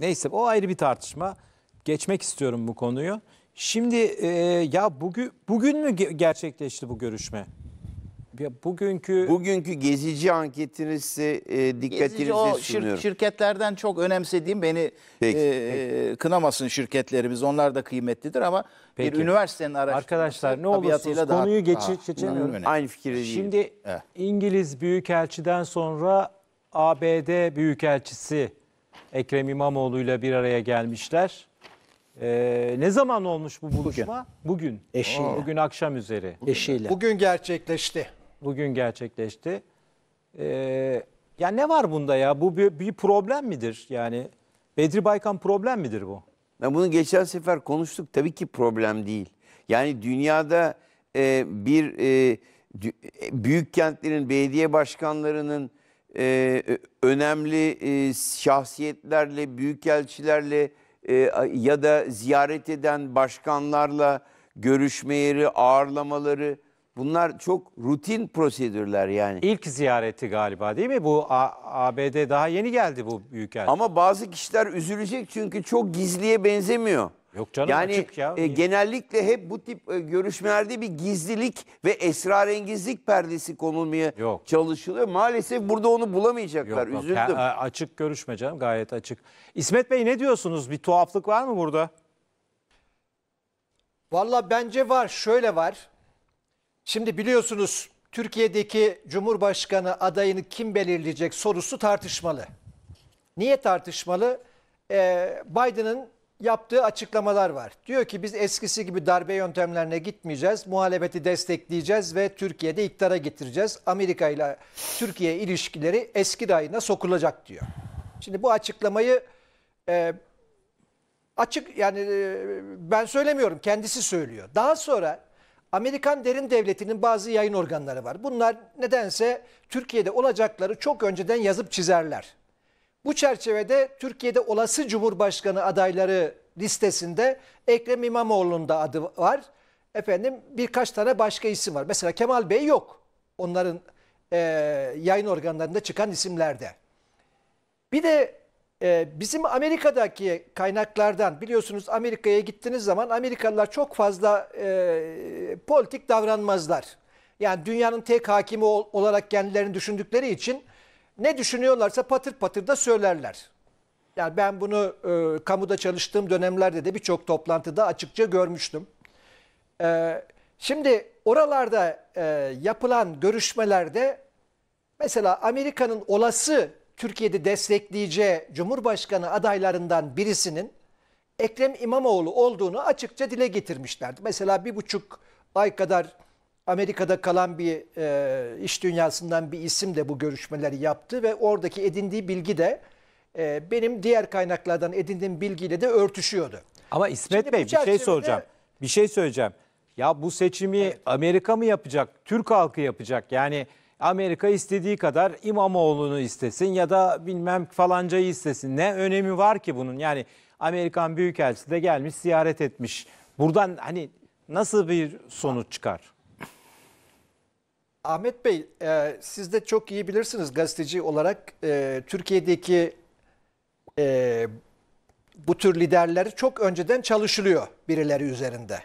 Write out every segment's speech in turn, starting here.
Neyse o ayrı bir tartışma. Geçmek istiyorum bu konuyu. Şimdi e, ya bugün bugün mü gerçekleşti bu görüşme? Ya bugünkü Bugünkü gezici anketinizi e, dikkatinize Gezici şir- şirketlerden çok önemsediğim beni Peki, e, kınamasın şirketlerimiz. Onlar da kıymetlidir ama Peki. bir üniversitenin araştırması arkadaşlar ne olursunuz daha- konuyu geçi- daha- geçemiyorum. Aynı fikirde değilim. Şimdi Evet. İngiliz Büyükelçiden sonra ABD Büyükelçisi Ekrem İmamoğlu ile bir araya gelmişler. Ee, ne zaman olmuş bu buluşma? Bugün. Bugün, Eşiyle. Bugün akşam üzeri. Eşiyle. Bugün gerçekleşti. Bugün gerçekleşti. Ee, ya ne var bunda ya? Bu bir, bir problem midir? Yani Bedri Baykan problem midir bu? Ben bunu geçen sefer konuştuk. Tabii ki problem değil. Yani dünyada e, bir e, e büyük kentlerin belediye başkanlarının e, önemli e, şahsiyetlerle, büyükelçilerle e, ya da ziyaret eden başkanlarla görüşmeleri, ağırlamaları bunlar çok rutin prosedürler yani. İlk ziyareti galiba değil mi? Bu A- ABD daha yeni geldi bu büyükelçi. Ama bazı kişiler üzülecek çünkü çok gizliye benzemiyor. Yok canım yani, açık ya. E, genellikle hep bu tip e, görüşmelerde bir gizlilik ve esrarengizlik perdesi konulmaya yok. çalışılıyor. Maalesef burada onu bulamayacaklar. Yok, Üzüldüm. Yok. açık görüşme canım gayet açık. İsmet Bey ne diyorsunuz? Bir tuhaflık var mı burada? Valla bence var. Şöyle var. Şimdi biliyorsunuz Türkiye'deki Cumhurbaşkanı adayını kim belirleyecek sorusu tartışmalı. Niye tartışmalı? Ee, Biden'ın yaptığı açıklamalar var. Diyor ki biz eskisi gibi darbe yöntemlerine gitmeyeceğiz. Muhalefeti destekleyeceğiz ve Türkiye'de iktidara getireceğiz. Amerika ile Türkiye ilişkileri eski rayına sokulacak diyor. Şimdi bu açıklamayı e, açık yani e, ben söylemiyorum kendisi söylüyor. Daha sonra Amerikan derin devletinin bazı yayın organları var. Bunlar nedense Türkiye'de olacakları çok önceden yazıp çizerler. Bu çerçevede Türkiye'de olası Cumhurbaşkanı adayları listesinde Ekrem İmamoğlu'nun da adı var. Efendim birkaç tane başka isim var. Mesela Kemal Bey yok. Onların e, yayın organlarında çıkan isimlerde. Bir de e, bizim Amerika'daki kaynaklardan biliyorsunuz Amerika'ya gittiğiniz zaman Amerikalılar çok fazla e, politik davranmazlar. Yani dünyanın tek hakimi olarak kendilerini düşündükleri için ne düşünüyorlarsa patır patır da söylerler. Yani ben bunu e, kamuda çalıştığım dönemlerde de birçok toplantıda açıkça görmüştüm. E, şimdi oralarda e, yapılan görüşmelerde mesela Amerika'nın olası Türkiye'de destekleyeceği Cumhurbaşkanı adaylarından birisinin Ekrem İmamoğlu olduğunu açıkça dile getirmişlerdi. Mesela bir buçuk ay kadar Amerika'da kalan bir e, iş dünyasından bir isim de bu görüşmeleri yaptı ve oradaki edindiği bilgi de e, benim diğer kaynaklardan edindiğim bilgiyle de örtüşüyordu. Ama İsmet Şimdi Bey bir şey soracağım. Bir şey söyleyeceğim. Ya bu seçimi Amerika mı yapacak? Türk halkı yapacak. Yani Amerika istediği kadar İmamoğlu'nu istesin ya da bilmem falancayı istesin. Ne önemi var ki bunun? Yani Amerikan Büyükelçisi de gelmiş ziyaret etmiş. Buradan hani nasıl bir sonuç çıkar? Ahmet Bey, e, siz de çok iyi bilirsiniz gazeteci olarak e, Türkiye'deki e, bu tür liderleri çok önceden çalışılıyor birileri üzerinde.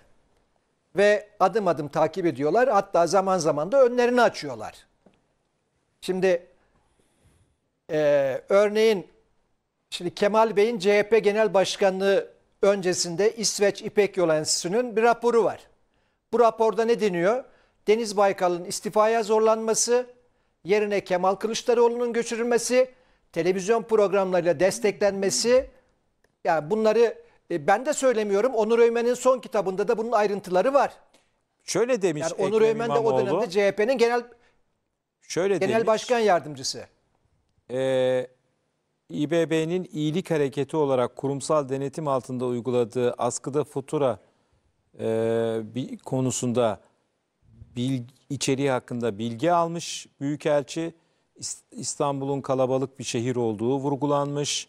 Ve adım adım takip ediyorlar. Hatta zaman zaman da önlerini açıyorlar. Şimdi e, örneğin şimdi Kemal Bey'in CHP Genel Başkanlığı öncesinde İsveç İpek Yolu Enstitüsü'nün bir raporu var. Bu raporda ne deniyor? Deniz Baykal'ın istifaya zorlanması, yerine Kemal Kılıçdaroğlu'nun götürülmesi, televizyon programlarıyla desteklenmesi, yani bunları e, ben de söylemiyorum. Onur Öymen'in son kitabında da bunun ayrıntıları var. Şöyle demiş yani Onur Ekrem Öymen de o dönemde CHP'nin genel Şöyle genel demiş, başkan yardımcısı. E, İBB'nin iyilik hareketi olarak kurumsal denetim altında uyguladığı askıda fatura e, bir konusunda bilgi, içeriği hakkında bilgi almış Büyükelçi. İstanbul'un kalabalık bir şehir olduğu vurgulanmış.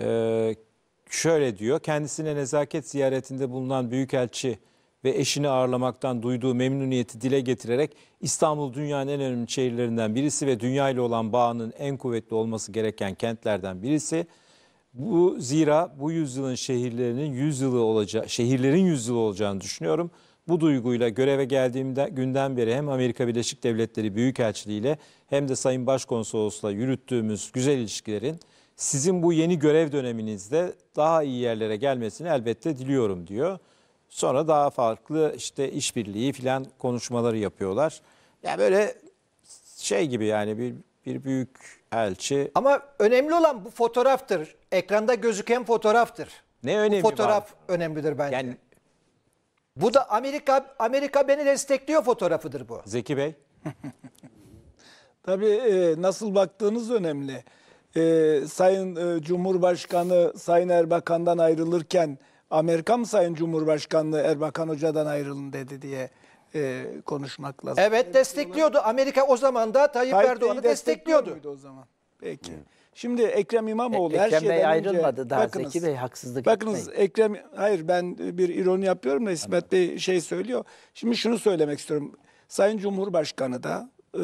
Ee, şöyle diyor, kendisine nezaket ziyaretinde bulunan Büyükelçi ve eşini ağırlamaktan duyduğu memnuniyeti dile getirerek İstanbul dünyanın en önemli şehirlerinden birisi ve dünya ile olan bağının en kuvvetli olması gereken kentlerden birisi. Bu zira bu yüzyılın şehirlerinin yüzyılı olacak şehirlerin yüzyılı olacağını düşünüyorum. Bu duyguyla göreve geldiğimde günden beri hem Amerika Birleşik Devletleri Büyükelçiliği ile hem de Sayın Başkonsolosla yürüttüğümüz güzel ilişkilerin sizin bu yeni görev döneminizde daha iyi yerlere gelmesini elbette diliyorum diyor. Sonra daha farklı işte işbirliği filan konuşmaları yapıyorlar. Ya yani böyle şey gibi yani bir bir büyük elçi. Ama önemli olan bu fotoğraftır. Ekranda gözüken fotoğraftır. Ne önemli? Bu fotoğraf var? önemlidir bence. Yani bu da Amerika Amerika beni destekliyor fotoğrafıdır bu. Zeki Bey. Tabii e, nasıl baktığınız önemli. E, Sayın e, Cumhurbaşkanı Sayın Erbakan'dan ayrılırken Amerika mı Sayın Cumhurbaşkanlığı Erbakan Hoca'dan ayrılın dedi diye konuşmak lazım. Evet destekliyordu. Amerika o zaman da Tayyip, Tayyip Erdoğan'ı destekliyordu. O zaman. Peki. Hı. Şimdi Ekrem İmamoğlu e, Ekrem her şeyden Bey ayrılmadı önce, daha bakınız, Zeki Bey haksızlık Bakınız etmeyin. Ekrem hayır ben bir ironi yapıyorum da İsmet Bey şey söylüyor. Şimdi şunu söylemek istiyorum. Sayın Cumhurbaşkanı da e,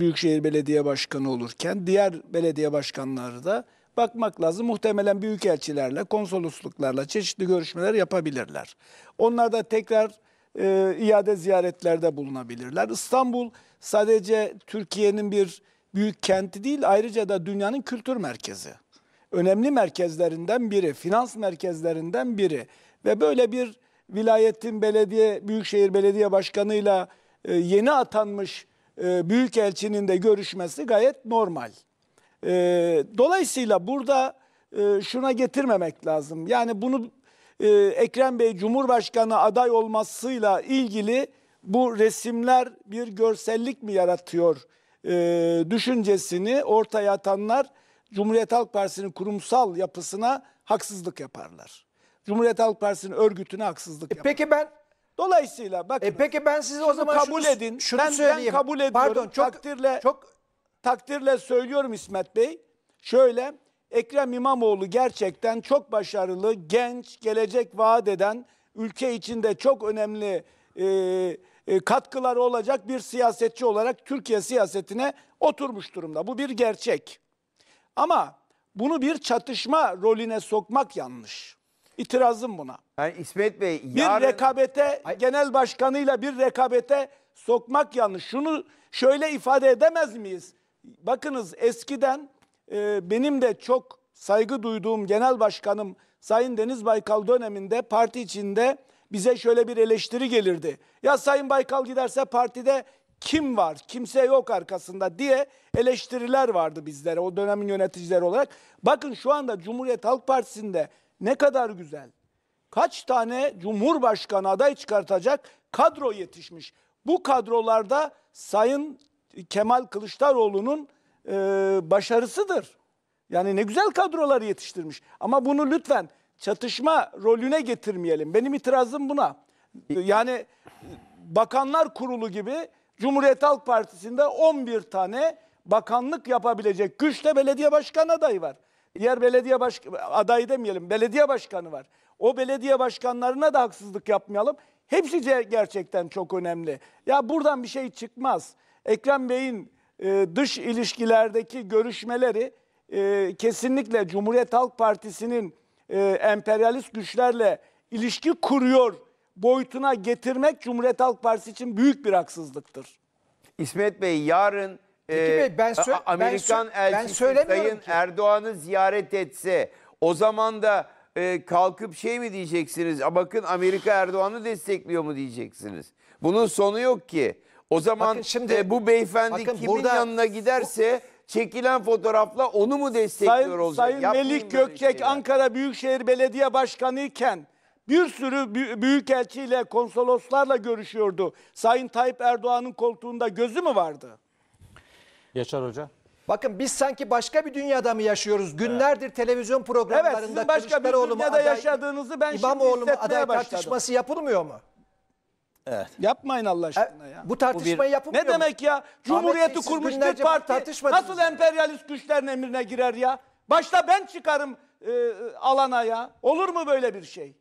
Büyükşehir Belediye Başkanı olurken diğer belediye başkanları da bakmak lazım. Muhtemelen büyükelçilerle, konsolosluklarla çeşitli görüşmeler yapabilirler. Onlar da tekrar e, iade ziyaretlerde bulunabilirler. İstanbul sadece Türkiye'nin bir büyük kenti değil ayrıca da dünyanın kültür merkezi. Önemli merkezlerinden biri, finans merkezlerinden biri ve böyle bir vilayetin belediye büyükşehir belediye başkanıyla e, yeni atanmış e, büyükelçinin de görüşmesi gayet normal. E, dolayısıyla burada e, şuna getirmemek lazım. Yani bunu e, Ekrem Bey Cumhurbaşkanı aday olmasıyla ilgili bu resimler bir görsellik mi yaratıyor? e, düşüncesini ortaya atanlar Cumhuriyet Halk Partisi'nin kurumsal yapısına haksızlık yaparlar. Cumhuriyet Halk Partisi'nin örgütüne haksızlık e, yaparlar. Peki ben Dolayısıyla bakın. E peki ben size o zaman kabul şunu, edin. Şunu ben, söyleyeyim. Ben kabul ediyorum. Pardon çok takdirle çok takdirle söylüyorum İsmet Bey. Şöyle Ekrem İmamoğlu gerçekten çok başarılı, genç, gelecek vaat eden, ülke içinde çok önemli e, e, katkıları olacak bir siyasetçi olarak Türkiye siyasetine oturmuş durumda. Bu bir gerçek. Ama bunu bir çatışma rolüne sokmak yanlış. İtirazım buna. Yani İsmet Bey yarın... Bir rekabete Ay... genel başkanıyla bir rekabete sokmak yanlış. Şunu şöyle ifade edemez miyiz? Bakınız eskiden e, benim de çok saygı duyduğum genel başkanım Sayın Deniz Baykal döneminde parti içinde bize şöyle bir eleştiri gelirdi. Ya Sayın Baykal giderse partide kim var, kimse yok arkasında diye eleştiriler vardı bizlere o dönemin yöneticileri olarak. Bakın şu anda Cumhuriyet Halk Partisi'nde ne kadar güzel. Kaç tane Cumhurbaşkanı aday çıkartacak kadro yetişmiş. Bu kadrolarda Sayın Kemal Kılıçdaroğlu'nun e, başarısıdır. Yani ne güzel kadroları yetiştirmiş. Ama bunu lütfen çatışma rolüne getirmeyelim. Benim itirazım buna. Yani Bakanlar Kurulu gibi Cumhuriyet Halk Partisi'nde 11 tane bakanlık yapabilecek güçte belediye başkanı adayı var. Diğer belediye baş adayı demeyelim, belediye başkanı var. O belediye başkanlarına da haksızlık yapmayalım. Hepsi gerçekten çok önemli. Ya buradan bir şey çıkmaz. Ekrem Bey'in e, dış ilişkilerdeki görüşmeleri e, kesinlikle Cumhuriyet Halk Partisi'nin e, emperyalist güçlerle ilişki kuruyor boyutuna getirmek Cumhuriyet Halk Partisi için büyük bir haksızlıktır. İsmet Bey yarın e, Peki Bey, ben sö- Amerikan ben sö- elçisi ben Sayın ki. Erdoğan'ı ziyaret etse o zaman da e, kalkıp şey mi diyeceksiniz? Bakın Amerika Erdoğan'ı destekliyor mu diyeceksiniz? Bunun sonu yok ki. O zaman bakın şimdi, e, bu beyefendi bakın kimin burada, yanına giderse çekilen fotoğrafla onu mu destekliyor Sayın, olacak? Sayın Yapmayın Melik Gökçek Ankara Büyükşehir Belediye Başkanı iken bir sürü büyükelçiyle, konsoloslarla görüşüyordu. Sayın Tayyip Erdoğan'ın koltuğunda gözü mü vardı? Yaşar Hoca. Bakın biz sanki başka bir dünyada mı yaşıyoruz? Günlerdir televizyon programlarında evet, sizin başka bir dünyada aday, yaşadığınızı ben İmamoğlu aday başladım. tartışması yapılmıyor mu? Evet. Yapmayın Allah e, aşkına ya. Bu tartışmayı Bu bir- yapılmıyor Ne mu? demek ya? Cumhuriyeti kurmuş bir parti tartışmadınız. nasıl emperyalist güçlerin emrine girer ya? Başta ben çıkarım e, e, alana ya. Olur mu böyle bir şey?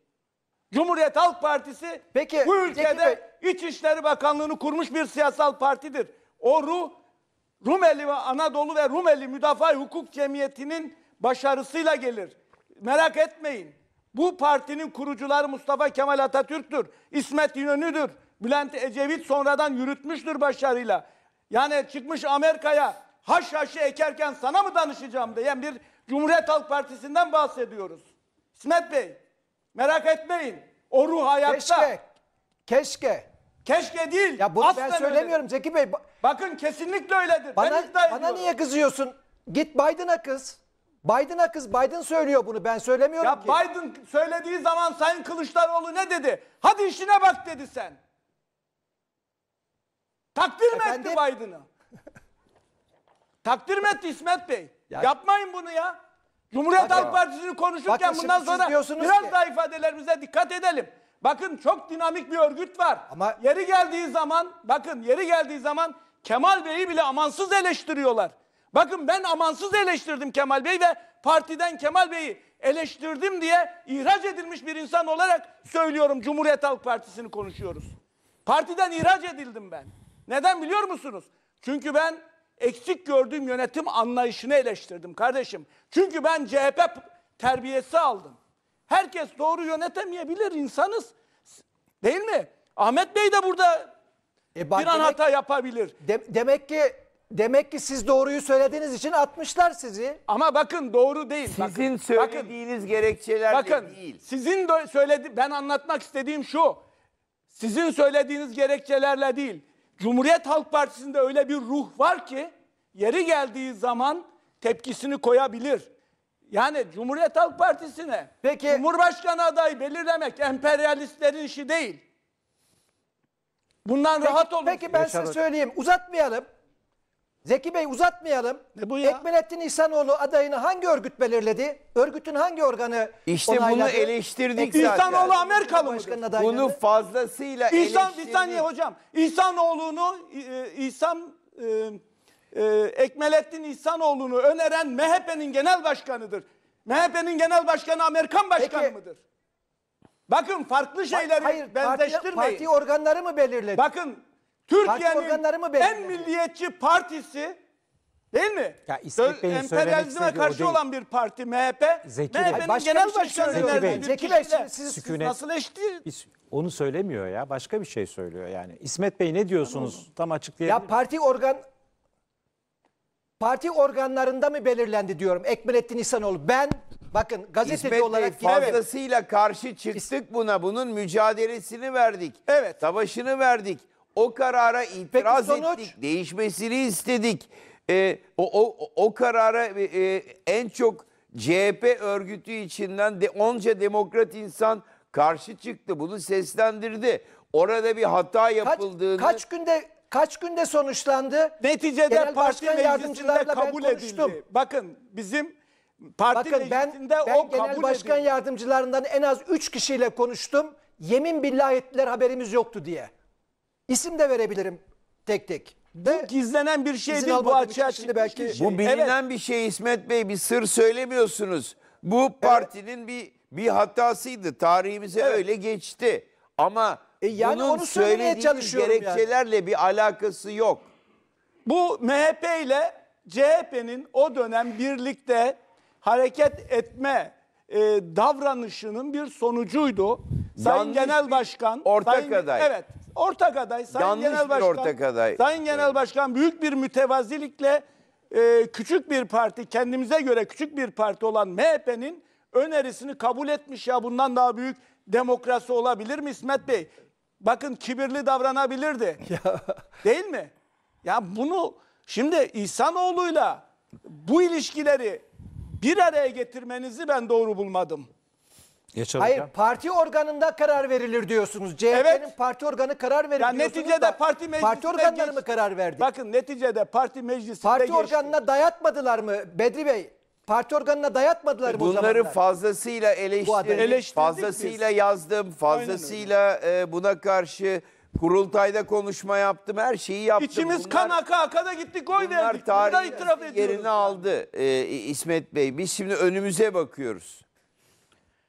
Cumhuriyet Halk Partisi Peki, bu ülkede İçişleri Bakanlığı'nı kurmuş bir siyasal partidir. O Ru, Rumeli ve Anadolu ve Rumeli Müdafaa Hukuk Cemiyeti'nin başarısıyla gelir. Merak etmeyin. Bu partinin kurucuları Mustafa Kemal Atatürk'tür. İsmet İnönü'dür. Bülent Ecevit sonradan yürütmüştür başarıyla. Yani çıkmış Amerika'ya haş haşı ekerken sana mı danışacağım diyen bir Cumhuriyet Halk Partisi'nden bahsediyoruz. İsmet Bey merak etmeyin. O ruh hayatta. Keşke. Keşke. Keşke değil. Ya bunu Aslen ben söylemiyorum öyledir. Zeki Bey. Bakın kesinlikle öyledir. Bana, bana niye kızıyorsun? Git Biden'a kız. Biden'a kız Biden söylüyor bunu ben söylemiyorum ya ki. Ya Biden söylediği zaman Sayın Kılıçdaroğlu ne dedi? Hadi işine bak dedi sen. Takdir mi etti Biden'ı? Takdir mi etti İsmet Bey? Ya. Yapmayın bunu ya. Cumhuriyet Halk Partisi'ni konuşurken Bakın, bundan sonra biraz ki... daha ifadelerimize dikkat edelim. Bakın çok dinamik bir örgüt var. Ama yeri geldiği zaman bakın yeri geldiği zaman Kemal Bey'i bile amansız eleştiriyorlar. Bakın ben amansız eleştirdim Kemal Bey ve partiden Kemal Bey'i eleştirdim diye ihraç edilmiş bir insan olarak söylüyorum Cumhuriyet Halk Partisi'ni konuşuyoruz. Partiden ihraç edildim ben. Neden biliyor musunuz? Çünkü ben eksik gördüğüm yönetim anlayışını eleştirdim kardeşim. Çünkü ben CHP terbiyesi aldım. Herkes doğru yönetemeyebilir insanız. Değil mi? Ahmet Bey de burada e, bir an demek, hata yapabilir. De, demek ki Demek ki siz doğruyu söylediğiniz için atmışlar sizi. Ama bakın doğru değil. Sizin bakın, söylediğiniz bakın, gerekçeler bakın, de değil. Sizin de söyledi ben anlatmak istediğim şu. Sizin söylediğiniz gerekçelerle değil. Cumhuriyet Halk Partisi'nde öyle bir ruh var ki yeri geldiği zaman tepkisini koyabilir. Yani Cumhuriyet Halk Partisi'ne Peki. Cumhurbaşkanı adayı belirlemek emperyalistlerin işi değil. Bundan peki, rahat olun. Peki ben size söyleyeyim uzatmayalım. Zeki Bey uzatmayalım. Ne bu ya? Ekmelettin İhsanoğlu adayını hangi örgüt belirledi? Örgütün hangi organı İşte onayladı? bunu eleştirdik zaten. İhsanoğlu Amerikalı Başkanın mıdır? Bunu fazlasıyla İhsan, bir eleştirdik. saniye hocam. İhsanoğlu'nu, e, İhsan, e, e, Ekmelettin İhsanoğlu'nu öneren MHP'nin genel başkanıdır. MHP'nin genel başkanı Amerikan başkanı Peki. mıdır? Bakın farklı şeyleri Hayır, parti, parti organları mı belirledi? Bakın Türkiye'nin en milliyetçi partisi değil mi? Ya İsmet Bey'in Emperyalizme karşı olan bir parti MHP. Zeki MHP'nin Bey. genel şey başkanı Bey. Zeki Bey siz Sükune, nasıl eşti? Onu söylemiyor ya. Başka bir şey söylüyor yani. İsmet Bey ne diyorsunuz? Tam açıklayabilir Ya parti organ parti organlarında mı belirlendi diyorum Ekmelettin İhsanoğlu. Ben bakın gazeteci İsmet olarak Bey, fazlasıyla karşı çıktık buna. Bunun mücadelesini verdik. Evet. Savaşını verdik. O karara itiraz Peki, sonuç? ettik, değişmesini istedik. E, o, o, o karara e, e en çok CHP örgütü içinden de onca demokrat insan karşı çıktı. Bunu seslendirdi. Orada bir hata yapıldığını... Kaç, kaç günde kaç günde sonuçlandı? Neticede Genel parti meclisinde kabul edildi. Bakın bizim parti Bakın, meclisinde ben, ben o genel kabul başkan edildi. yardımcılarından en az 3 kişiyle konuştum. Yemin billah ettiler haberimiz yoktu diye. İsim de verebilirim tek tek. De, bu gizlenen bir şey değil bu açığa şimdi belki şey. Bu bilinen evet. bir şey İsmet Bey bir sır söylemiyorsunuz. Bu partinin evet. bir bir hatasıydı. Tarihimize evet. öyle geçti. Ama e yani bunun onu çalışıyorum. gerekçelerle yani. bir alakası yok. Bu MHP ile CHP'nin o dönem birlikte hareket etme e, davranışının bir sonucuydu. Yanlış Genel Başkan, ortak Sayın, aday. Evet. Ortak aday. Sayın Yanlış Genel bir Başkan, ortak aday. Sayın Genel Başkan büyük bir mütevazilikle e, küçük bir parti, kendimize göre küçük bir parti olan MHP'nin önerisini kabul etmiş ya bundan daha büyük demokrasi olabilir mi İsmet Bey? Bakın kibirli davranabilirdi. Değil mi? Ya bunu şimdi İhsanoğlu'yla bu ilişkileri bir araya getirmenizi ben doğru bulmadım. Yaşar Hayır hocam. parti organında karar verilir diyorsunuz. CHP'nin Evet. parti organı karar verir Yani diyorsunuz neticede da, parti meclisinde Parti organları geç- mı karar verdi? Bakın neticede parti meclisinde parti geçti. organına dayatmadılar mı Bedri Bey? Parti organına dayatmadılar e mı o Bunları zamanlar? fazlasıyla eleştirdim. adamı. Eleştirdik fazlasıyla yazdım. Fazlasıyla e, buna karşı kurultayda konuşma yaptım. Her şeyi yaptım. İçimiz Bunlar- kan aka aka gittik oy bunlar verdik. Bunu da tarihin yerini aldı e, İsmet Bey. Biz şimdi önümüze bakıyoruz.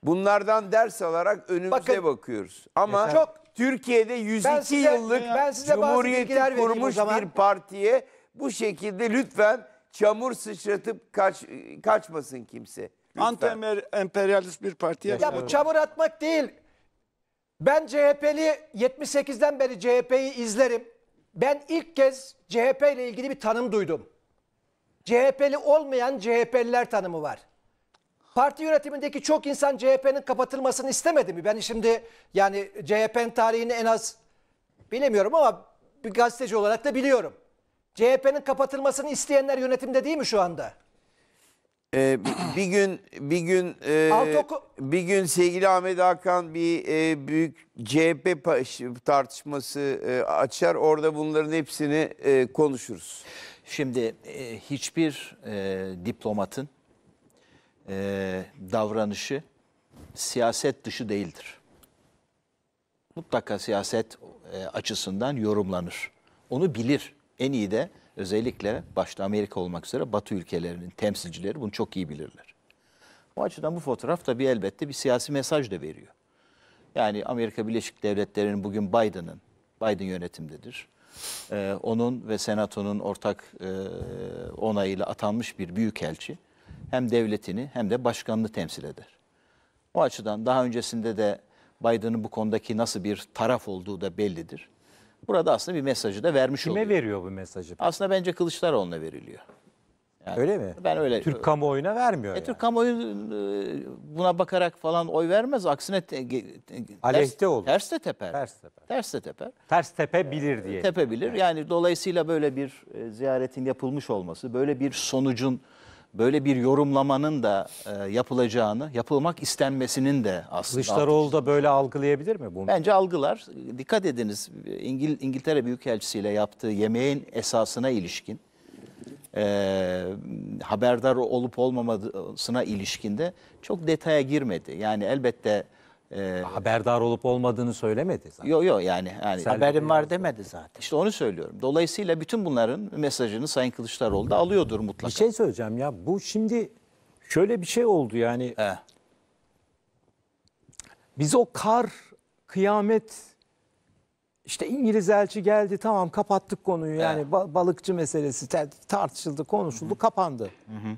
Bunlardan ders alarak önümüze Bakın, bakıyoruz. Ama çok Türkiye'de 102 Ben size- yıllık ben size bazı kurmuş bir partiye bu şekilde lütfen çamur sıçratıp kaç, kaçmasın kimse. Lütfen. Anti-emperyalist bir partiye. Ya bu çamur atmak değil. Ben CHP'li 78'den beri CHP'yi izlerim. Ben ilk kez CHP ile ilgili bir tanım duydum. CHP'li olmayan CHP'liler tanımı var. Parti yönetimindeki çok insan CHP'nin kapatılmasını istemedi mi? Ben şimdi yani CHP'nin tarihini en az bilemiyorum ama bir gazeteci olarak da biliyorum. CHP'nin kapatılmasını isteyenler yönetimde değil mi şu anda? Ee, bir gün bir gün e, bir gün sevgili Ahmet Hakan bir e, büyük CHP tartışması e, açar. Orada bunların hepsini e, konuşuruz. Şimdi e, hiçbir e, diplomatın e, davranışı siyaset dışı değildir. Mutlaka siyaset e, açısından yorumlanır. Onu bilir. En iyi de özellikle başta Amerika olmak üzere Batı ülkelerinin temsilcileri bunu çok iyi bilirler. O açıdan bu fotoğraf da bir elbette bir siyasi mesaj da veriyor. Yani Amerika Birleşik Devletleri'nin bugün Biden'ın, Biden yönetimdedir. Ee, onun ve senatonun ortak e, onayıyla atanmış bir büyükelçi hem devletini hem de başkanını temsil eder. O açıdan daha öncesinde de Biden'ın bu konudaki nasıl bir taraf olduğu da bellidir. Burada aslında bir mesajı da vermiş Kime oluyor. Kime veriyor bu mesajı? Aslında bence Kılıçdaroğlu'na veriliyor. Yani öyle mi? Ben öyle. Türk kamuoyuna vermiyor. E, yani. Türk kamuoyu e, buna bakarak falan oy vermez. Aksine te, aleyhte olur. Ters de teper. Ters teper. Ters de teper. Ters tepebilir diye. Tepebilir. Yani dolayısıyla böyle bir e, ziyaretin yapılmış olması, böyle bir sonucun böyle bir yorumlamanın da e, yapılacağını, yapılmak istenmesinin de aslında. Kılıçdaroğlu da böyle algılayabilir mi bunu? Bence algılar. Dikkat ediniz İngil İngiltere Büyükelçisi ile yaptığı yemeğin esasına ilişkin, e, haberdar olup olmamasına ilişkinde çok detaya girmedi. Yani elbette e, Haberdar olup olmadığını söylemedi zaten. Yok yok yani, yani haberim var demedi zaten. İşte onu söylüyorum. Dolayısıyla bütün bunların mesajını Sayın Kılıçdaroğlu da alıyordur mutlaka. Bir şey söyleyeceğim ya bu şimdi şöyle bir şey oldu yani. He. Biz o kar, kıyamet işte İngiliz elçi geldi tamam kapattık konuyu yani ba- balıkçı meselesi tartışıldı konuşuldu kapandı. Hı hı.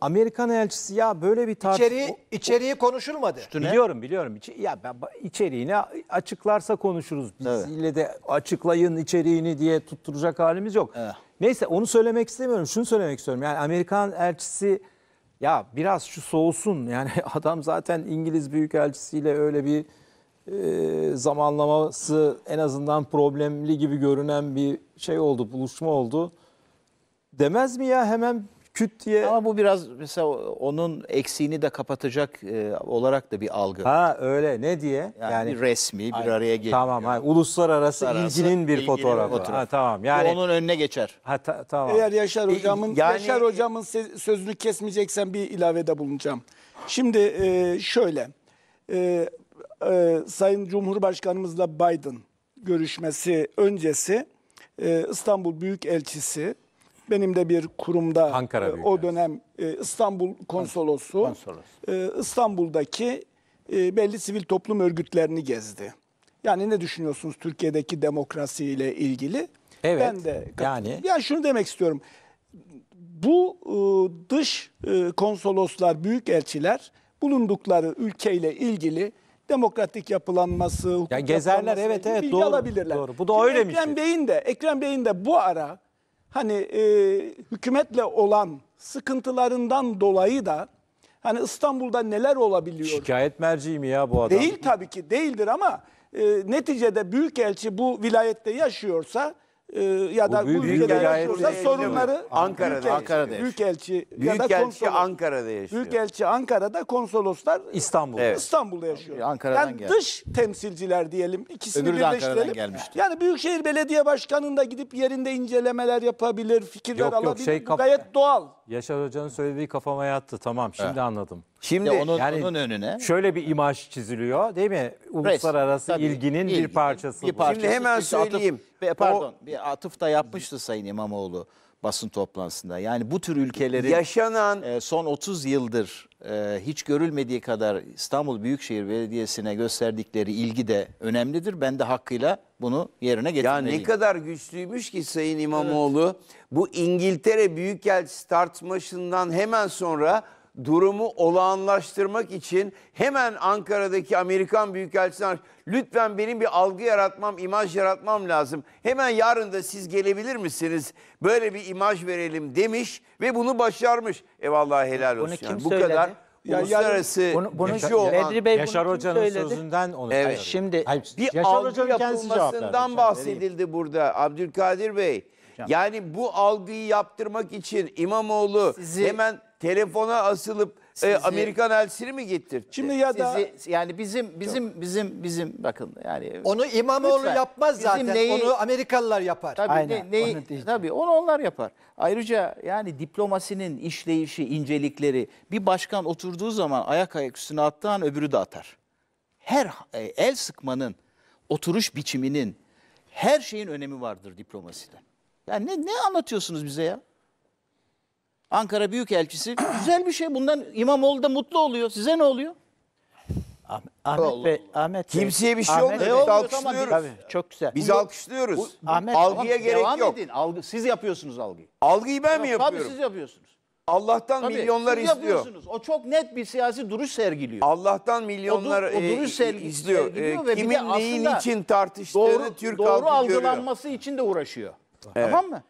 Amerikan elçisi ya böyle bir tartışma... İçeriği, içeriği konuşulmadı. Üstüne. Biliyorum biliyorum. İç, ya ben, içeriğini açıklarsa konuşuruz. Biz evet. de açıklayın içeriğini diye tutturacak halimiz yok. Evet. Neyse onu söylemek istemiyorum. Şunu söylemek istiyorum. Yani Amerikan elçisi ya biraz şu soğusun. Yani adam zaten İngiliz Büyükelçisiyle öyle bir e, zamanlaması en azından problemli gibi görünen bir şey oldu, buluşma oldu. Demez mi ya hemen küt diye... Ama bu biraz mesela onun eksiğini de kapatacak e, olarak da bir algı. Ha öyle ne diye? Yani, yani bir resmi bir ay, araya geliyor. Tamam yani. uluslararası, ilginin bir fotoğrafı. fotoğrafı. Ha tamam. Yani bu onun önüne geçer. Ha ta, tamam. Eğer Yaşar hocamın yani, Yaşar hocamın sözünü kesmeyeceksen bir ilavede bulunacağım. Şimdi e, şöyle. E, e, Sayın Cumhurbaşkanımızla Biden görüşmesi öncesi e, İstanbul Büyükelçisi benim de bir kurumda Ankara e, o dönem e, İstanbul Konsolosu, Konsolos. e, İstanbul'daki e, belli sivil toplum örgütlerini gezdi. Yani ne düşünüyorsunuz Türkiye'deki demokrasi ile ilgili? Evet. Ben de yani yani şunu demek istiyorum. Bu e, dış e, konsoloslar, büyük elçiler bulundukları ülkeyle ilgili demokratik yapılanması, hukuk ya gezerler evet evet doğru, alabilirler. Doğru. Bu da öyleymiş. Ekrem şey. Bey'in de Ekrem Bey'in de bu ara hani e, hükümetle olan sıkıntılarından dolayı da hani İstanbul'da neler olabiliyor? Şikayet merciği mi ya bu adam? Değil tabii ki değildir ama e, neticede büyükelçi bu vilayette yaşıyorsa ee, ya da bu, büyük bu ülkede yaşıyorsa sorunları Ankara'da, büyükelçi, Ankara'da yaşıyor. Büyükelçi ya da Büyükelçi konsolos. Ankara'da yaşıyor. Büyükelçi Ankara'da, konsoloslar İstanbul'da. Evet. İstanbul'da yaşıyor. Ankara'dan yani geldi. dış temsilciler diyelim. ikisini Öbürü birleştirelim. gelmişti. Yani Büyükşehir Belediye Başkanı'nın da gidip yerinde incelemeler yapabilir, fikirler Yok, yok, şey Bu gayet doğal. Yaşar Hoca'nın söylediği kafama yattı. Tamam şimdi anladım. Şimdi onun, yani onun önüne Şöyle bir imaj çiziliyor değil mi? Uluslararası tabii, ilginin ilgi, bir parçası bir parçası. Şimdi hemen Üstü söyleyeyim. Be- pardon, bir atıf da yapmıştı Sayın İmamoğlu basın toplantısında. Yani bu tür ülkelerin Yaşanan e, son 30 yıldır e, hiç görülmediği kadar İstanbul Büyükşehir Belediyesi'ne gösterdikleri ilgi de önemlidir. Ben de hakkıyla bunu yerine Ya ne kadar güçlüymüş ki Sayın İmamoğlu. Bu İngiltere Büyükelçisi tartışmasından hemen sonra durumu olağanlaştırmak için hemen Ankara'daki Amerikan Büyükelçisi'ne lütfen benim bir algı yaratmam, imaj yaratmam lazım. Hemen yarın da siz gelebilir misiniz? Böyle bir imaj verelim demiş ve bunu başarmış. Eyvallah helal olsun. Bunu kim yani. Bu kadar ya uluslararası yani, bunu, bunu Yaşar, olan... Bedri Bey Yaşar Hoca'nın söyledi? sözünden onu evet. Şimdi Hayır, bir Yaşar algı yapılmasından bahsedildi burada Abdülkadir Bey hocam. Yani bu algıyı yaptırmak için İmamoğlu Sizi- hemen telefona asılıp e, Sizi- Amerikan elçisini mi getirtti? Şimdi ya da Sizi- yani bizim bizim bizim bizim bakın yani Onu İmamoğlu Lütfen. yapmaz Bizim zaten. neyi- Onu Amerikalılar yapar. Tabii Aynen, ne, neyi- onu tabii onu onlar yapar. Ayrıca yani diplomasinin işleyişi, incelikleri bir başkan oturduğu zaman ayak ayak üstüne attığı an öbürü de atar. Her e, el sıkmanın, oturuş biçiminin her şeyin önemi vardır diplomaside. Yani ne, ne anlatıyorsunuz bize ya? Ankara Büyükelçisi güzel bir şey. Bundan İmamoğlu da mutlu oluyor. Size ne oluyor? Ah- Ahmet Allah Bey, Ahmet Kimseye bir şey Ahmet olmuyor. Biz e, olmuyor, tamam, alkışlıyoruz. Tabii, çok güzel. Biz alkışlıyoruz. Ahmet- Algıya Tamam, gerek devam yok. edin. Algı, siz yapıyorsunuz algıyı. Algıyı ben mi yapıyorum? Tabii siz yapıyorsunuz. Allah'tan Tabii, milyonlar siz istiyor. yapıyorsunuz. O çok net bir siyasi duruş sergiliyor. Allah'tan milyonlar o e, duruş sergi- izliyor. E, Kimin neyin için tartıştığını doğru Türk doğru halkı görüyor. algılanması için de uğraşıyor. Evet. Tamam mı?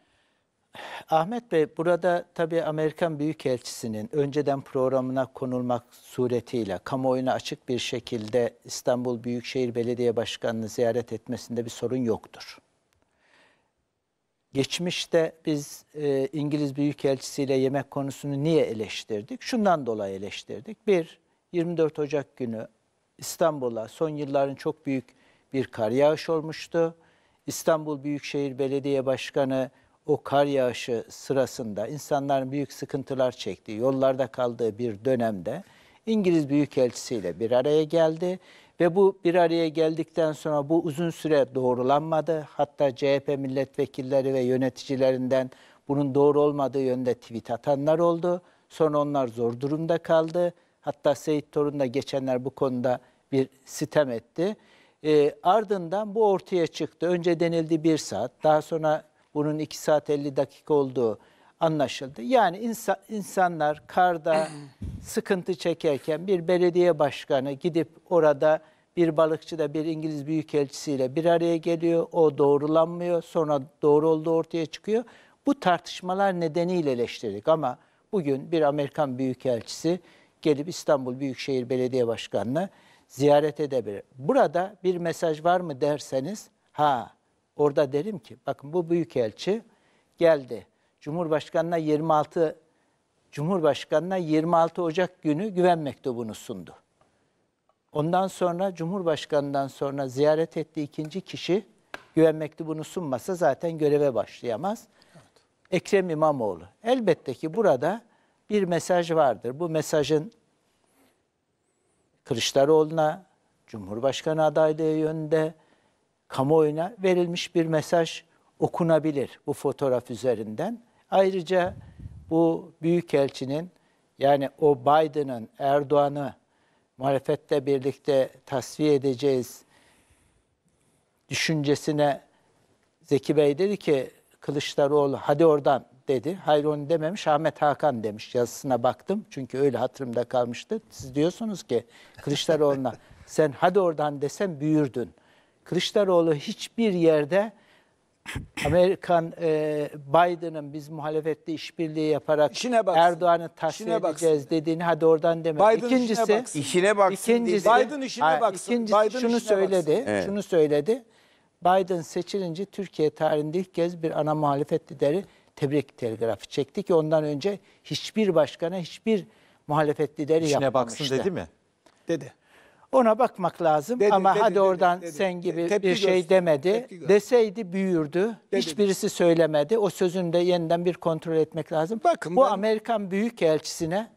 Ahmet Bey burada tabii Amerikan Büyükelçisi'nin önceden programına konulmak suretiyle kamuoyuna açık bir şekilde İstanbul Büyükşehir Belediye Başkanı'nı ziyaret etmesinde bir sorun yoktur. Geçmişte biz e, İngiliz Büyükelçisi ile yemek konusunu niye eleştirdik? Şundan dolayı eleştirdik. Bir, 24 Ocak günü İstanbul'a son yılların çok büyük bir kar yağış olmuştu. İstanbul Büyükşehir Belediye Başkanı o kar yağışı sırasında insanların büyük sıkıntılar çektiği, yollarda kaldığı bir dönemde İngiliz Büyükelçisi ile bir araya geldi ve bu bir araya geldikten sonra bu uzun süre doğrulanmadı. Hatta CHP milletvekilleri ve yöneticilerinden bunun doğru olmadığı yönde tweet atanlar oldu. Sonra onlar zor durumda kaldı. Hatta Seyit Torun da geçenler bu konuda bir sitem etti. E, ardından bu ortaya çıktı. Önce denildi bir saat. Daha sonra bunun iki saat 50 dakika olduğu anlaşıldı. Yani insan, insanlar karda sıkıntı çekerken bir belediye başkanı gidip orada bir balıkçı da bir İngiliz büyükelçisiyle bir araya geliyor. O doğrulanmıyor. Sonra doğru olduğu ortaya çıkıyor. Bu tartışmalar nedeniyle eleştirdik ama bugün bir Amerikan büyükelçisi gelip İstanbul Büyükşehir Belediye Başkanı'na ziyaret edebilir. Burada bir mesaj var mı derseniz, ha orada derim ki bakın bu büyükelçi geldi. Cumhurbaşkanına 26 Cumhurbaşkanına 26 Ocak günü güven mektubunu sundu. Ondan sonra Cumhurbaşkanından sonra ziyaret ettiği ikinci kişi güven mektubunu sunmasa zaten göreve başlayamaz. Evet. Ekrem İmamoğlu. Elbette ki burada bir mesaj vardır. Bu mesajın Kılıçdaroğlu'na, Cumhurbaşkanı adaylığı yönünde kamuoyuna verilmiş bir mesaj okunabilir bu fotoğraf üzerinden. Ayrıca bu büyükelçinin yani o Biden'ın Erdoğan'ı muhalefette birlikte tasfiye edeceğiz düşüncesine Zeki Bey dedi ki Kılıçdaroğlu hadi oradan dedi. Hayır onu dememiş Ahmet Hakan demiş yazısına baktım. Çünkü öyle hatırımda kalmıştı. Siz diyorsunuz ki Kılıçdaroğlu'na sen hadi oradan desem büyürdün. Kılıçdaroğlu hiçbir yerde Amerikan e, Biden'ın biz muhalefetle işbirliği yaparak Erdoğan'ı tasfiye edeceğiz dediğini hadi oradan deme. Biden ikincisi işine baksın. İkincisi baksın ikincisi, Biden işine ha, baksın. İkincisi Biden şunu işine söyledi. Baksın. Evet. Şunu söyledi. Biden seçilince Türkiye tarihinde ilk kez bir ana muhalefet lideri tebrik telgrafı çekti ki ondan önce hiçbir başkana hiçbir muhalefet lideri İşine yapmamıştı. baksın dedi mi? Dedi. Ona bakmak lazım Dedi, ama dedi, hadi dedi, oradan dedi. sen gibi Tepki bir şey göster- demedi. Deseydi büyürdü. Dedi. Hiçbirisi söylemedi. O sözünü de yeniden bir kontrol etmek lazım. Bakın Bu ben- Amerikan Büyükelçisi'ne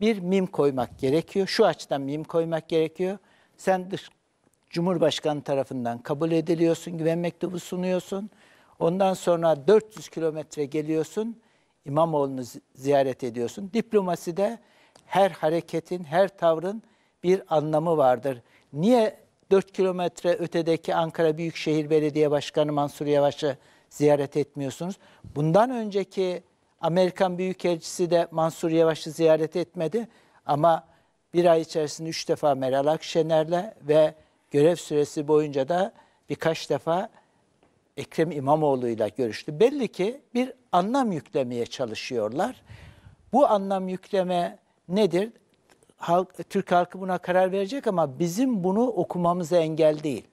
bir mim koymak gerekiyor. Şu açıdan mim koymak gerekiyor. Sen dış Cumhurbaşkanı tarafından kabul ediliyorsun, güven mektubu sunuyorsun. Ondan sonra 400 kilometre geliyorsun, İmamoğlu'nu ziyaret ediyorsun. Diplomasi de her hareketin, her tavrın bir anlamı vardır. Niye 4 kilometre ötedeki Ankara Büyükşehir Belediye Başkanı Mansur Yavaş'ı ziyaret etmiyorsunuz? Bundan önceki Amerikan Büyükelçisi de Mansur Yavaş'ı ziyaret etmedi ama bir ay içerisinde üç defa Meral Akşener'le ve görev süresi boyunca da birkaç defa Ekrem İmamoğlu'yla görüştü. Belli ki bir anlam yüklemeye çalışıyorlar. Bu anlam yükleme nedir? Halk, Türk halkı buna karar verecek ama bizim bunu okumamıza engel değil.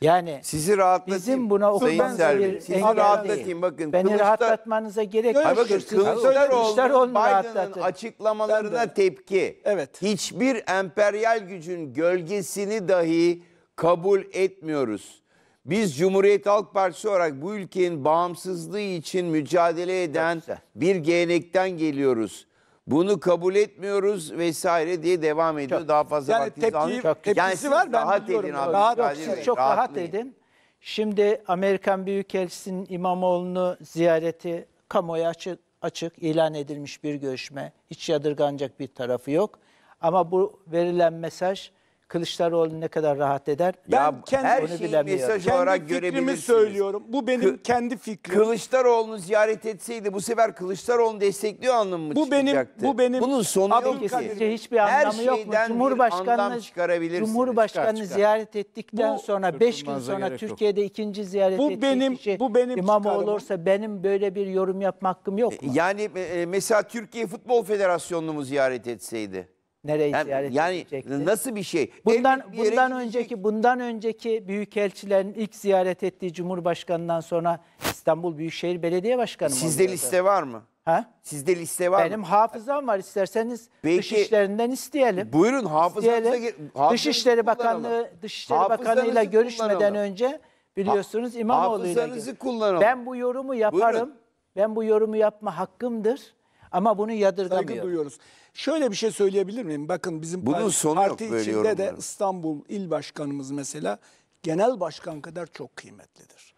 Yani sizi rahatlatayım. Bizim buna okumamıza Servi, sizi rahatlatayım değil. bakın. Beni Kılıçlar, rahatlatmanıza gerek yok. Bakın Kılıçdaroğlu Biden'ın açıklamalarına de. tepki. Evet. Hiçbir emperyal gücün gölgesini dahi kabul etmiyoruz. Biz Cumhuriyet Halk Partisi olarak bu ülkenin bağımsızlığı için mücadele eden bir gelenekten geliyoruz. Bunu kabul etmiyoruz vesaire diye devam ediyor. Çok. Daha fazla yani tepki, çok tepkisi yani var ben rahat Edin abi, rahat, rahat, siz çok rahat, edin. Şimdi Amerikan Büyükelçisi'nin İmamoğlu'nu ziyareti kamuoyu açık, açık ilan edilmiş bir görüşme. Hiç yadırganacak bir tarafı yok. Ama bu verilen mesaj Kılıçdaroğlu ne kadar rahat eder? Ben kendi, her şeyi bilemiyorum. mesaj kendi olarak fikrimi söylüyorum. Bu benim Kı- kendi fikrim. Kılıçdaroğlu'nu ziyaret etseydi bu sefer Kılıçdaroğlu'nu destekliyor anlamı mı Bu benim- bu benim- Bunun sonu Abdülkadir- yok. ki. sizce hiçbir Her yok mu? şeyden bir anlam Cumhurbaşkanını, çıkarabilirsiniz. Cumhurbaşkanını Çıkar, ziyaret ettikten Bu- sonra 5 gün sonra gerek yok. Türkiye'de ikinci ziyaret Bu ettiği benim- kişi bu benim İmamoğlu çıkarımım. olursa benim böyle bir yorum yapma hakkım yok e, mu? Yani e, e, mesela Türkiye Futbol Federasyonu'nu mu ziyaret etseydi? Nereyi yani, ziyaret yani edecekti? nasıl bir şey? Bundan bir bundan önceki gidecek. bundan önceki büyükelçilerin ilk ziyaret ettiği Cumhurbaşkanından sonra İstanbul Büyükşehir Belediye Başkanı Sizde oluyordu? liste var mı? Ha? Sizde liste var Benim mı? hafızam var isterseniz Peki, dışişlerinden isteyelim. Buyurun hafızanıza isteyelim. Dışişleri Bakanlığı Dışişleri Bakanlığıyla görüşmeden kullanalım. önce biliyorsunuz İmamoğlu'yla. Hafızanızı kullanalım. Ben bu yorumu yaparım. Buyurun. Ben bu yorumu yapma hakkımdır. Ama bunu yadırgamıyor. Saygı duyuyoruz. Şöyle bir şey söyleyebilir miyim? Bakın bizim Bunun parti, sonu parti yok, içinde de İstanbul il başkanımız mesela genel başkan kadar çok kıymetlidir.